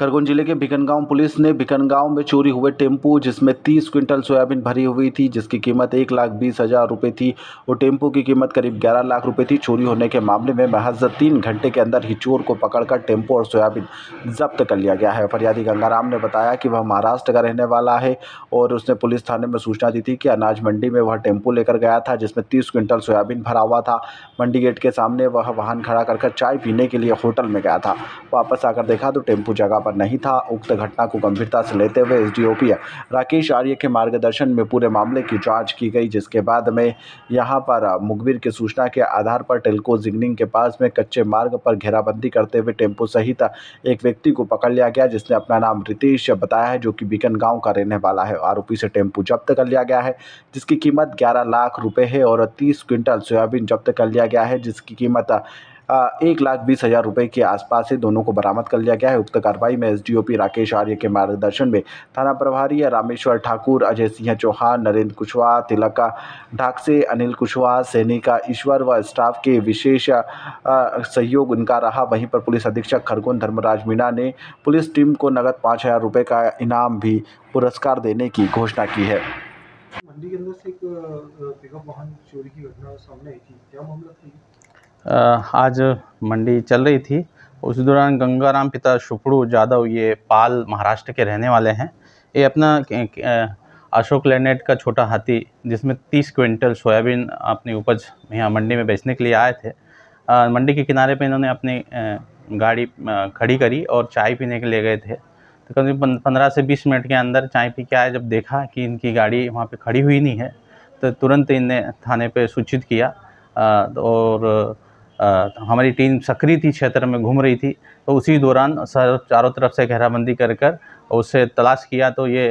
खरगोन जिले के भिकनगांव पुलिस ने भिकनगांव में चोरी हुए टेम्पू जिसमें तीस क्विंटल सोयाबीन भरी हुई थी जिसकी कीमत एक लाख बीस हज़ार रुपये थी वो टेम्पू की कीमत करीब ग्यारह लाख रुपये थी चोरी होने के मामले में महज तीन घंटे के अंदर ही चोर को पकड़कर टेम्पो और सोयाबीन जब्त कर लिया गया है फरियादी गंगाराम ने बताया कि वह महाराष्ट्र का रहने वाला है और उसने पुलिस थाने में सूचना दी थी कि अनाज मंडी में वह टेम्पो लेकर गया था जिसमें तीस क्विंटल सोयाबीन भरा हुआ था मंडी गेट के सामने वह वाहन खड़ा कर चाय पीने के लिए होटल में गया था वापस आकर देखा तो टेम्पू जगह पर नहीं था उक्त घटना को गंभीरता से लेते हुए एस राकेश आर्य के मार्गदर्शन में पूरे मामले की जाँच की गई जिसके बाद में यहाँ पर मुखबिर की सूचना के आधार पर टेल्को जिगनिंग के पास में कच्चे मार्ग पर घेराबंदी करते हुए टेम्पो सहित एक व्यक्ति को पकड़ लिया गया जिसने अपना नाम रितेश बताया है जो कि बीकन गांव का रहने वाला है आरोपी से टेम्पो जब्त कर लिया गया है जिसकी कीमत 11 लाख रुपए है और 30 क्विंटल सोयाबीन जब्त कर लिया गया है जिसकी कीमत एक लाख बीस हज़ार रुपए के आसपास से दोनों को बरामद कर लिया गया है उक्त कार्रवाई में एसडीओपी राकेश आर्य के मार्गदर्शन में थाना प्रभारी रामेश्वर ठाकुर अजय सिंह चौहान नरेंद्र कुशवाहा तिलका ढाकसे अनिल कुशवाहा सैनिका ईश्वर व स्टाफ के विशेष सहयोग उनका रहा वहीं पर पुलिस अधीक्षक खरगोन धर्मराज मीणा ने पुलिस टीम को नगद पाँच हज़ार का इनाम भी पुरस्कार देने की घोषणा की है मंडी के अंदर से एक पिकअप वाहन चोरी की घटना सामने आई थी क्या मामला था आज मंडी चल रही थी उस दौरान गंगाराम पिता सुपड़ू जादव ये पाल महाराष्ट्र के रहने वाले हैं ये अपना अशोक लेनेट का छोटा हाथी जिसमें तीस क्विंटल सोयाबीन अपनी उपज यहाँ मंडी में बेचने के लिए आए थे आ, मंडी के किनारे पे इन्होंने अपनी गाड़ी खड़ी करी और चाय पीने के लिए गए थे तो कभी पंद्रह से बीस मिनट के अंदर चाय पी के आए जब देखा कि इनकी गाड़ी वहाँ पे खड़ी हुई नहीं है तो तुरंत इनने थाने पे सूचित किया और हमारी टीम सक्रिय थी क्षेत्र में घूम रही थी तो उसी दौरान सर चारों तरफ से घेराबंदी कर कर उससे तलाश किया तो ये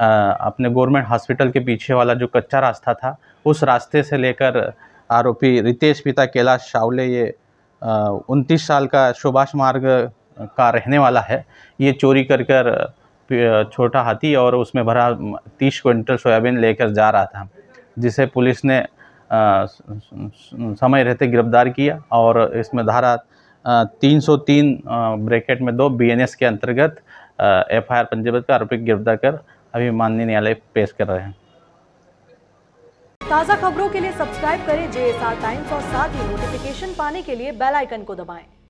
अपने गवर्नमेंट हॉस्पिटल के पीछे वाला जो कच्चा रास्ता था उस रास्ते से लेकर आरोपी रितेश पिता कैलाश शावले ये उनतीस साल का सुभाष मार्ग का रहने वाला है ये चोरी कर कर छोटा हाथी और उसमें भरा तीस क्विंटल सोयाबीन लेकर जा रहा था जिसे पुलिस ने समय रहते गिरफ्तार किया और इसमें धारा 303 ब्रैकेट में दो बीएनएस के अंतर्गत एफ आई आर पंजीबद्ध का आरोपी गिरफ्तार कर अभी माननीय न्यायालय पेश कर रहे हैं ताज़ा खबरों के लिए सब्सक्राइब करें जे एस आर टाइम्स और साथ ही नोटिफिकेशन पाने के लिए बेल आइकन को दबाएं।